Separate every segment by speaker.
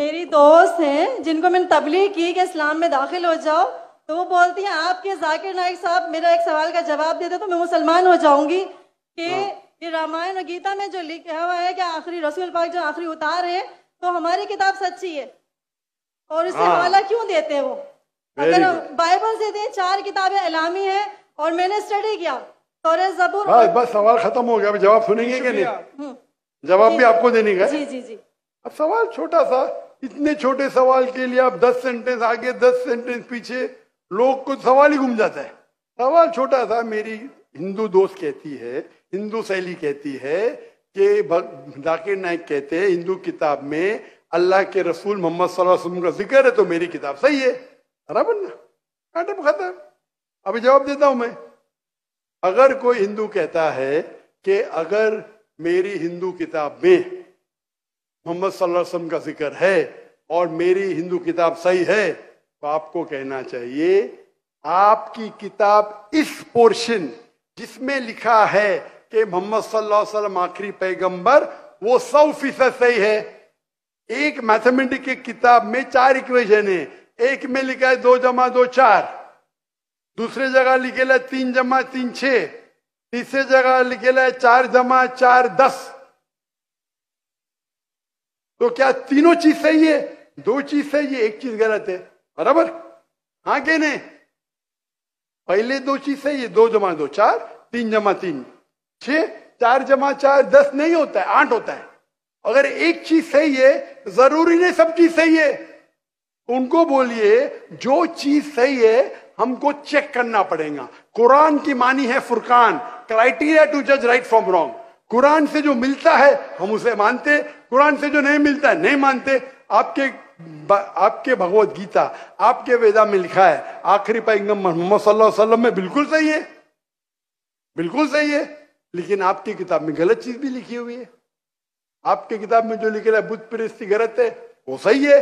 Speaker 1: मेरी दोस्त हैं जिनको मैंने तबलीग की कि इस्लाम में दाखिल हो जाओ तो वो बोलती हैं आपके जाकिर नायक साहब मेरा एक सवाल का जवाब दे दे तो मैं मुसलमान हो जाऊंगी कि हाँ। ये रामायण और गीता में जो लिखा हुआ है कि आखिरी रसूल पाक जो आखिरी उतार है तो हमारी किताब सच्ची है और इससे हाँ। हवाला क्यों देते हैं वो अगर तो- बाइबल से दें चार किताबें अलामी है और मैंने स्टडी किया तोरे जबूर बस
Speaker 2: सवाल खत्म हो गया जवाब सुनेंगे हम्म। जवाब भी आपको देने का जी जी जी अब सवाल छोटा सा इतने छोटे सवाल के लिए आप दस सेंटेंस आगे दस सेंटेंस पीछे लोग को सवाल ही घूम जाता है सवाल छोटा सा मेरी हिंदू दोस्त कहती है हिंदू शैली कहती है कि जाकिर नायक कहते हैं हिंदू किताब में अल्लाह के रसूल मोहम्मद वसल्लम का जिक्र है तो मेरी किताब सही है बराबर ना पर खाता अभी जवाब देता हूं मैं अगर कोई हिंदू कहता है कि अगर मेरी हिंदू किताब में मोहम्मद वसल्लम का जिक्र है और मेरी हिंदू किताब सही है तो आपको कहना चाहिए आपकी किताब इस पोर्शन जिसमें लिखा है कि मोहम्मद वसल्लम आखिरी पैगंबर वो सौ फीसद सही है एक मैथमेटिक की किताब में चार इक्वेशन है एक में लिखा है दो जमा दो चार दूसरे जगह लिखेला तीन जमा तीन छ तीसरे जगह लिखेला है चार जमा चार दस तो क्या तीनों चीज सही है दो चीज सही है एक चीज गलत है बराबर हाँ के नहीं पहले दो चीज सही है दो जमा दो चार तीन जमा तीन छ चार जमा चार दस नहीं होता है आठ होता है अगर एक चीज सही है जरूरी नहीं सब चीज सही है उनको बोलिए जो चीज सही है हमको चेक करना पड़ेगा कुरान की मानी है फुरकान क्राइटेरिया टू जज राइट फ्रॉम रॉन्ग कुरान से जो मिलता है हम उसे मानते कुरान से जो नहीं मिलता है नहीं मानते आपके आपके भगवत गीता आपके वेदा में लिखा है आखिरी पैगम मोहम्मद में बिल्कुल सही है बिल्कुल सही है लेकिन आपकी किताब में गलत चीज भी लिखी हुई है आपके किताब में जो लिखे है बुद्ध प्रस्ती गलत है वो सही है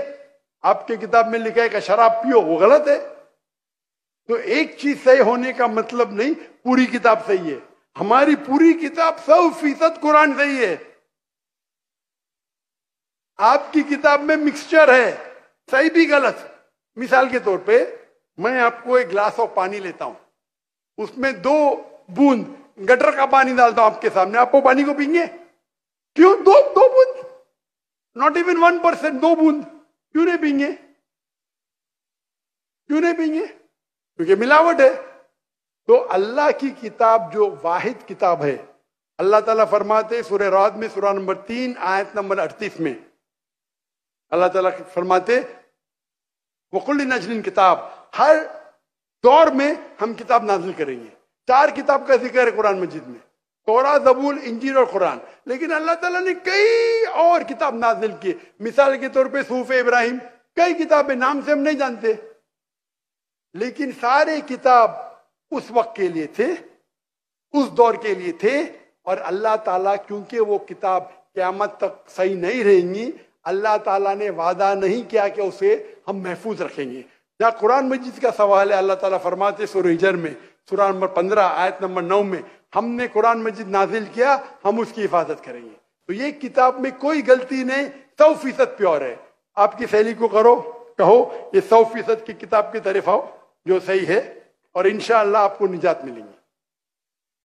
Speaker 2: आपके किताब में लिखा है कि शराब पियो वो गलत है तो एक चीज सही होने का मतलब नहीं पूरी किताब सही है हमारी पूरी किताब सौ फीसद कुरान सही है आपकी किताब में मिक्सचर है सही भी गलत मिसाल के तौर पे मैं आपको एक ग्लास ऑफ पानी लेता हूं उसमें दो बूंद गटर का पानी डालता हूं आपके सामने आप वो पानी को पीएंगे क्यों दो दो बूंद नॉट इवन वन परसेंट दो बूंद क्यों नहीं पीएंगे क्यों नहीं पीएंगे क्योंकि मिलावट है तो अल्लाह की किताब जो वाहिद किताब है अल्लाह ताला फरमाते सूर्य रात में सूर्य नंबर तीन आयत नंबर अड़तीस में अल्लाह ताला फरमाते वकुल नजरीन किताब हर दौर में हम किताब नाजिल करेंगे चार किताब का जिक्र है कुरान मजिद में तोरा जबूल इंजीर और कुरान लेकिन अल्लाह ताला ने कई और किताब नाजिल किए मिसाल के तौर पे सूफ इब्राहिम कई किताबें नाम से हम नहीं जानते लेकिन सारे किताब उस वक्त के लिए थे उस दौर के लिए थे और अल्लाह ताला क्योंकि वो किताब क्यामत तक सही नहीं रहेंगी अल्लाह ताला ने वादा नहीं किया कि उसे हम महफूज रखेंगे जहाँ कुरान मजीद का सवाल है अल्लाह ताला फरमाते सुरहिजर में सुरान नंबर पंद्रह आयत नंबर नौ में हमने कुरान मजिद नाजिल किया हम उसकी हिफाजत करेंगे तो ये किताब में कोई गलती नहीं सौ फीसद प्योर है आपकी सहेली को करो कहो ये सौ फीसद की किताब की तरफ आओ जो सही है और इन आपको निजात मिलेंगी